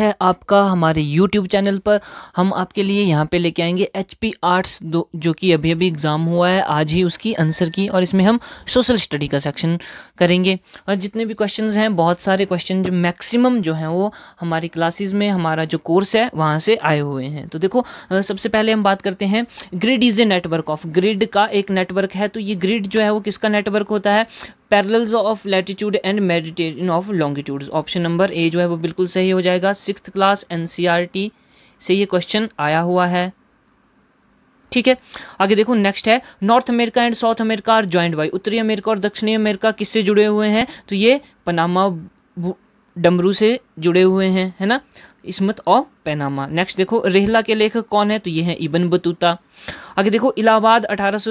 है आपका हमारे YouTube चैनल पर हम आपके लिए यहाँ पे लेके आएंगे एच पी आर्ट्स दो जो कि अभी अभी एग्ज़ाम हुआ है आज ही उसकी आंसर की और इसमें हम सोशल स्टडी का सेक्शन करेंगे और जितने भी क्वेश्चन हैं बहुत सारे क्वेश्चन जो मैक्सिमम जो हैं वो हमारी क्लासेज में हमारा जो कोर्स है वहाँ से आए हुए हैं तो देखो सबसे पहले हम बात करते हैं grid is a network of grid का एक नेटवर्क है तो ये ग्रिड जो है वो किसका नेटवर्क होता है parallels of latitude and meditation of longitude option number A जो है वो बिल्कुल सही हो जाएगा सिक्स क्लास एन से ये क्वेश्चन आया हुआ है ठीक है आगे देखो नेक्स्ट है North America and South America are joint by उत्तरी अमेरिका और दक्षिणी अमेरिका किससे जुड़े हुए हैं तो ये पनामा डमरू से जुड़े हुए हैं है ना इसमत और पैनामा नेक्स्ट देखो रेहला के लेखक कौन है तो ये हैं इबन बतूता आगे देखो इलाहाबाद अठारह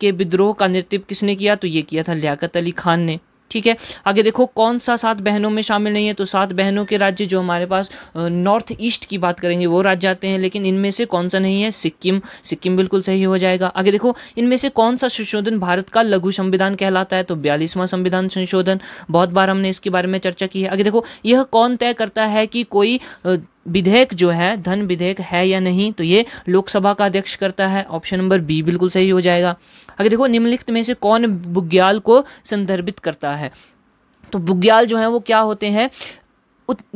के विद्रोह का नेतृत्व किसने किया तो ये किया था लियाकत अली खान ने ठीक है आगे देखो कौन सा सात बहनों में शामिल नहीं है तो सात बहनों के राज्य जो हमारे पास नॉर्थ ईस्ट की बात करेंगे वो राज्य आते हैं लेकिन इनमें से कौन सा नहीं है सिक्किम सिक्किम बिल्कुल सही हो जाएगा आगे देखो इनमें से कौन सा संशोधन भारत का लघु संविधान कहलाता है तो बयालीसवां संविधान संशोधन बहुत बार हमने इसके बारे में चर्चा की है आगे देखो यह कौन तय करता है कि कोई विधेयक जो है धन विधेयक है या नहीं तो ये लोकसभा का अध्यक्ष करता है ऑप्शन नंबर बी बिल्कुल सही हो जाएगा अगर देखो निम्नलिखित में से कौन बुग्याल को संदर्भित करता है तो बुग्याल जो है वो क्या होते हैं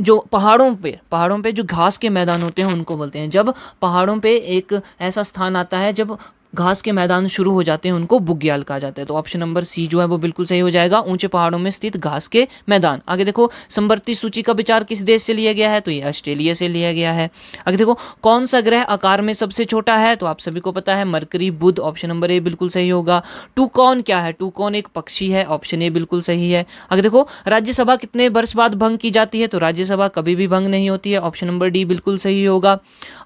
जो पहाड़ों पे पहाड़ों पे जो घास के मैदान होते हैं उनको बोलते हैं जब पहाड़ों पे एक ऐसा स्थान आता है जब घास के मैदान शुरू हो जाते हैं उनको बुग्याल कहा जाता है तो ऑप्शन नंबर सी जो है वो बिल्कुल सही हो जाएगा ऊंचे पहाड़ों में स्थित घास के मैदान आगे देखो संवर्ती सूची का विचार किस देश से लिया गया है तो ये ऑस्ट्रेलिया से लिया गया है आगे देखो कौन सा ग्रह आकार में सबसे छोटा है तो आप सभी को पता है मरकरी बुद्ध ऑप्शन नंबर ए बिल्कुल सही होगा टू कौन क्या है टू कौन एक पक्षी है ऑप्शन ए बिल्कुल सही है आगे देखो राज्यसभा कितने वर्ष बाद भंग की जाती है तो राज्यसभा कभी भी भंग नहीं होती है ऑप्शन नंबर डी बिल्कुल सही होगा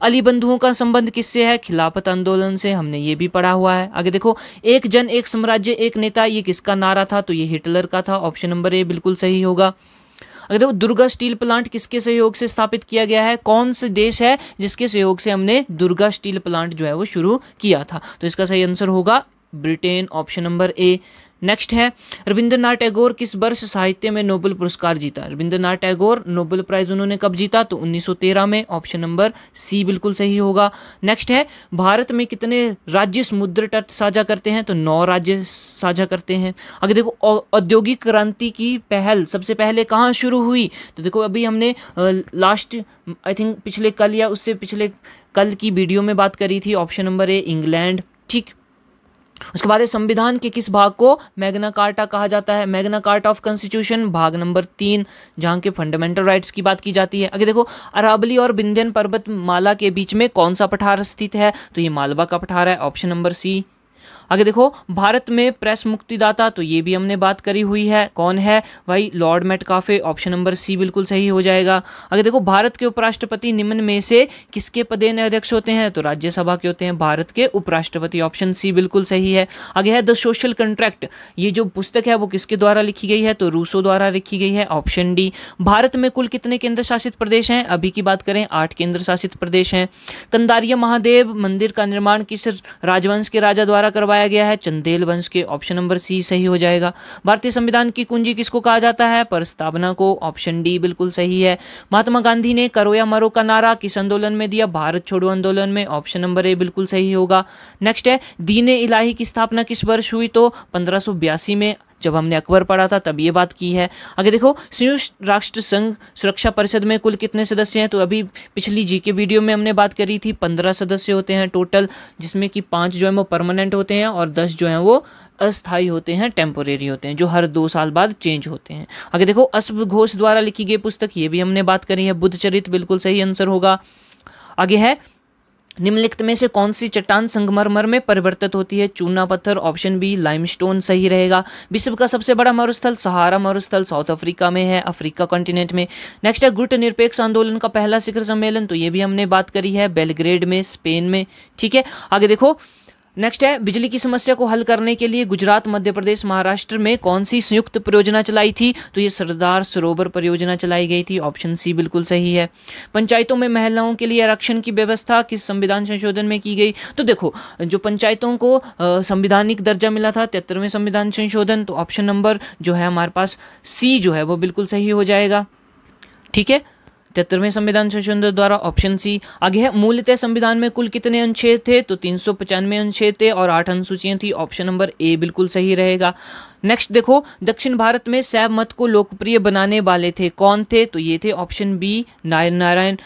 अली बंधुओं का संबंध किससे है खिलाफत आंदोलन से हमने ये ये भी पड़ा हुआ है आगे देखो एक जन एक साम्राज्य एक नेता ये किसका नारा था तो ये हिटलर का था ऑप्शन नंबर ए बिल्कुल सही होगा अगर देखो दुर्गा स्टील प्लांट किसके सहयोग से स्थापित किया गया है कौन से देश है जिसके सहयोग से हमने दुर्गा स्टील प्लांट जो है वो शुरू किया था तो इसका सही आंसर होगा Britain option number A next है रविंद्रनाथ टैगोर किस वर्ष साहित्य में नोबेल पुरस्कार जीता रविंद्रनाथ टैगोर नोबेल प्राइज उन्होंने कब जीता तो 1913 में ऑप्शन नंबर सी बिल्कुल सही होगा नेक्स्ट है भारत में कितने राज्य समुद्र तट साझा करते हैं तो नौ राज्य साझा करते हैं अगर देखो औद्योगिक क्रांति की पहल सबसे पहले कहाँ शुरू हुई तो देखो अभी हमने लास्ट आई थिंक पिछले कल या उससे पिछले कल की वीडियो में बात करी थी ऑप्शन नंबर ए इंग्लैंड ठीक उसके बाद संविधान के किस भाग को मैग्ना कार्टा कहा जाता है मैग्ना कार्टा ऑफ कॉन्स्टिट्यूशन भाग नंबर तीन जहाँ के फंडामेंटल राइट्स की बात की जाती है आगे देखो अरावली और बिंध्यन पर्वत माला के बीच में कौन सा पठार स्थित है तो ये मालवा का पठार है ऑप्शन नंबर सी आगे देखो भारत में प्रेस मुक्तिदाता तो ये भी हमने बात करी हुई है कौन है भाई Lord Metcalfe option number C बिल्कुल सही हो जाएगा आगे देखो भारत के उपराष्ट्रपति निम्न में से किसके पदे अध्यक्ष होते हैं तो राज्यसभा के होते हैं भारत के उपराष्ट्रपति ऑप्शन सी बिल्कुल सही है आगे है द सोशल कंट्रैक्ट ये जो पुस्तक है वो किसके द्वारा लिखी गई है तो रूसो द्वारा लिखी गई है ऑप्शन डी भारत में कुल कितने केंद्र शासित प्रदेश हैं अभी की बात करें आठ केंद्र शासित प्रदेश हैं कंदारिया महादेव मंदिर का निर्माण किस राजवंश के राजा द्वारा करवाया बताया गया है चंदेल वंश के ऑप्शन नंबर सी सही हो जाएगा भारतीय संविधान की कुंजी किसको कहा जाता है प्रस्तावना को ऑप्शन डी बिल्कुल सही है महात्मा गांधी ने करो या मरो का नारा किस आंदोलन में दिया भारत छोड़ो आंदोलन में ऑप्शन नंबर ए बिल्कुल सही होगा नेक्स्ट है दीन इलाही की स्थापना किस वर्ष हुई तो पंद्रह में जब हमने अकबर पढ़ा था तब ये बात की है आगे देखो संयुक्त राष्ट्र संघ सुरक्षा परिषद में कुल कितने सदस्य हैं तो अभी पिछली जी के वीडियो में हमने बात करी थी पंद्रह सदस्य होते हैं टोटल जिसमें कि पाँच जो है वो परमानेंट होते हैं और दस जो हैं वो अस्थायी होते हैं टेम्पोरेरी होते हैं जो हर दो साल बाद चेंज होते हैं आगे देखो अश्व घोष द्वारा लिखी गई पुस्तक ये भी हमने बात करी है बुद्ध चरित बिल्कुल सही आंसर होगा आगे है निम्नलिखित में से कौन सी चट्टान संगमरमर में परिवर्तित होती है चूना पत्थर ऑप्शन बी लाइमस्टोन सही रहेगा विश्व का सबसे बड़ा मरुस्थल सहारा मरुस्थल साउथ अफ्रीका में है अफ्रीका कॉन्टिनेंट में नेक्स्ट है गुट निरपेक्ष आंदोलन का पहला शिखर सम्मेलन तो ये भी हमने बात करी है बेलग्रेड में स्पेन में ठीक है आगे देखो नेक्स्ट है बिजली की समस्या को हल करने के लिए गुजरात मध्य प्रदेश महाराष्ट्र में कौन सी संयुक्त परियोजना चलाई थी तो ये सरदार सरोवर परियोजना चलाई गई थी ऑप्शन सी बिल्कुल सही है पंचायतों में महिलाओं के लिए आरक्षण की व्यवस्था किस संविधान संशोधन में की गई तो देखो जो पंचायतों को संविधानिक दर्जा मिला था तिहत्तरवें संविधान संशोधन तो ऑप्शन नंबर जो है हमारे पास सी जो है वो बिल्कुल सही हो जाएगा ठीक है तिहत्तरवें संविधान संशोधन द्वारा ऑप्शन सी आगे है मूलतः संविधान में कुल कितने अनुच्छेद थे तो तीन सौ पचानवे अनुच्छेद थे और आठ अनुसूचियां थी ऑप्शन नंबर ए बिल्कुल सही रहेगा नेक्स्ट देखो दक्षिण भारत में सैव मत को लोकप्रिय बनाने वाले थे कौन थे तो ये थे ऑप्शन बी नारायण नारायण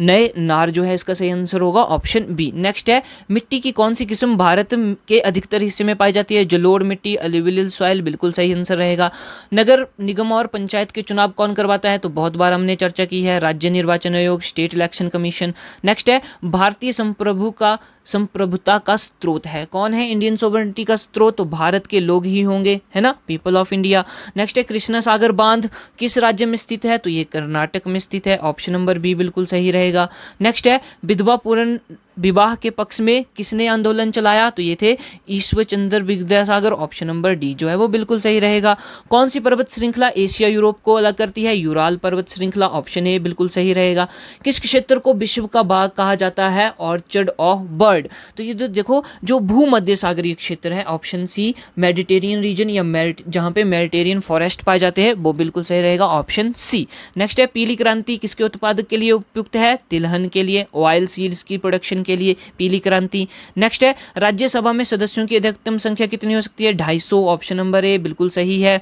नए नार जो है इसका सही आंसर होगा ऑप्शन बी नेक्स्ट है मिट्टी की कौन सी किस्म भारत के अधिकतर हिस्से में पाई जाती है जलोड़ मिट्टी अलिविल सॉइल बिल्कुल सही आंसर रहेगा नगर निगम और पंचायत के चुनाव कौन करवाता है तो बहुत बार हमने चर्चा की है राज्य निर्वाचन आयोग स्टेट इलेक्शन कमीशन नेक्स्ट है भारतीय संप्रभु का संप्रभुता का स्रोत है कौन है इंडियन सोवरिटी का स्रोत तो भारत के लोग ही होंगे है ना पीपल ऑफ इंडिया नेक्स्ट है कृष्णा सागर बांध किस राज्य में स्थित है तो ये कर्नाटक में स्थित है ऑप्शन नंबर बी बिल्कुल सही रहेगा रहेगा नेक्स्ट है विधवा पूर्ण विवाह के पक्ष में किसने आंदोलन चलाया तो ये थे Ishwar Chandra Vidyasagar option number D जो है वो बिल्कुल सही रहेगा कौन सी पर्वत श्रृंखला एशिया यूरोप को अलग करती है यूराल पर्वत श्रृंखला ऑप्शन ए बिल्कुल सही रहेगा किस क्षेत्र को विश्व का बाघ कहा जाता है ऑर्चर्ड ऑफ बर्ड तो ये तो देखो जो भूमध्य सागरीय क्षेत्र है ऑप्शन सी मेडिटेरियन रीजन या मेरिट जहाँ पे मेडिटेरियन फॉरेस्ट पाए जाते हैं वो बिल्कुल सही रहेगा ऑप्शन सी नेक्स्ट है पीली क्रांति किसके उत्पादक के लिए उपयुक्त है तिलहन के लिए ऑयल सीड्स की प्रोडक्शन के लिए पीली क्रांति नेक्स्ट है राज्यसभा में सदस्यों की अधिकतम संख्या कितनी हो सकती है ढाई ऑप्शन नंबर ए बिल्कुल सही है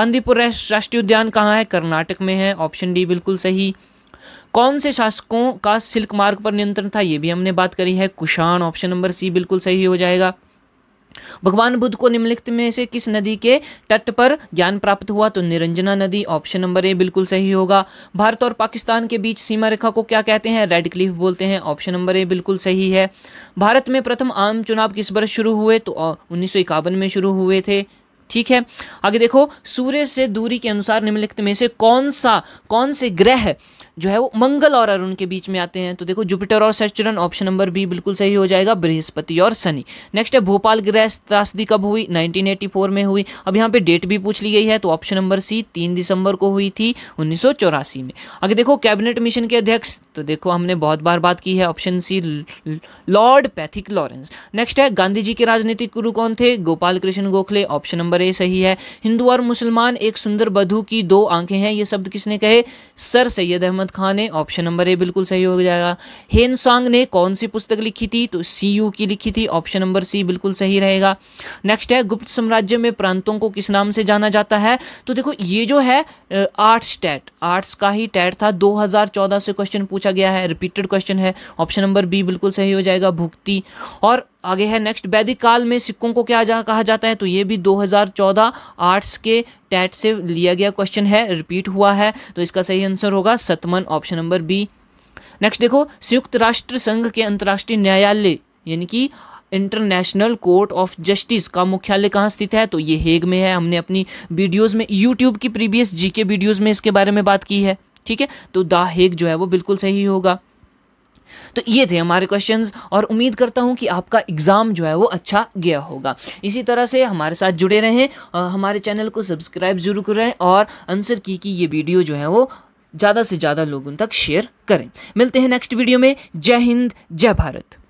बांदीपुर राष्ट्रीय उद्यान कहाँ है कर्नाटक में है ऑप्शन डी बिल्कुल सही कौन से शासकों का सिल्क मार्ग पर नियंत्रण था यह भी हमने बात करी है कुषाण ऑप्शन नंबर सी बिल्कुल सही हो जाएगा भगवान बुद्ध को निम्नलिखित में से किस नदी के तट पर ज्ञान प्राप्त हुआ तो निरंजना नदी ऑप्शन नंबर ए बिल्कुल सही होगा भारत और पाकिस्तान के बीच सीमा रेखा को क्या कहते हैं रेड क्लिफ बोलते हैं ऑप्शन नंबर ए बिल्कुल सही है भारत में प्रथम आम चुनाव किस वर्ष शुरू हुए तो उन्नीस में शुरू हुए थे ठीक है आगे देखो सूर्य से दूरी के अनुसार निम्नलिखित में से कौन सा कौन से ग्रह जो है वो मंगल और अरुण के बीच में आते हैं तो देखो जुपिटर और सेचुरन ऑप्शन नंबर बी बिल्कुल सही हो जाएगा बृहस्पति और शनि नेक्स्ट है भोपाल ग्रह त्रासदी कब हुई 1984 में हुई अब यहाँ पे डेट भी पूछ ली गई है तो ऑप्शन नंबर सी तीन दिसंबर को हुई थी उन्नीस में अगर देखो कैबिनेट मिशन के अध्यक्ष तो देखो हमने बहुत बार बात की है option C Lord Pethick Lawrence next है गांधी जी के राजनीतिक गुरु कौन थे गोपाल कृष्ण गोखले ऑप्शन नंबर परे सही है हिंदू और मुसलमान एक सुंदर बधु की दो आंखें हैं ये शब्द किसने कहे सर सैयद अहमद खान ने ऑप्शन नंबर ए बिल्कुल सही हो जाएगा हेन सॉन्ग ने कौन सी पुस्तक लिखी थी तो सी यू की लिखी थी ऑप्शन नंबर सी बिल्कुल सही रहेगा नेक्स्ट है गुप्त साम्राज्य में प्रांतों को किस नाम से जाना जाता है तो देखो ये जो है आर्ट्स टैट आर्ट्स का ही टैट था 2014 से क्वेश्चन पूछा गया है रिपीटेड क्वेश्चन है ऑप्शन नंबर बी बिल्कुल सही हो जाएगा भुक्ति और आगे है नेक्स्ट वैदिक काल में सिक्कों को क्या जा, कहा जाता है तो ये भी 2014 आर्ट्स के टैट से लिया गया क्वेश्चन है रिपीट हुआ है तो इसका सही आंसर होगा सतमन ऑप्शन नंबर बी नेक्स्ट देखो संयुक्त राष्ट्र संघ के अंतर्राष्ट्रीय न्यायालय यानी कि इंटरनेशनल कोर्ट ऑफ जस्टिस का मुख्यालय कहाँ स्थित है तो ये हेग में है हमने अपनी वीडियोज में यूट्यूब की प्रीवियस जी वीडियोज में इसके बारे में बात की है ठीक है तो द हेग जो है वो बिल्कुल सही होगा तो ये थे हमारे क्वेश्चन और उम्मीद करता हूँ कि आपका एग्ज़ाम जो है वो अच्छा गया होगा इसी तरह से हमारे साथ जुड़े रहें हमारे चैनल को सब्सक्राइब जरूर करें और आंसर की कि ये वीडियो जो है वो ज़्यादा से ज़्यादा लोगों तक शेयर करें मिलते हैं नेक्स्ट वीडियो में जय हिंद जय भारत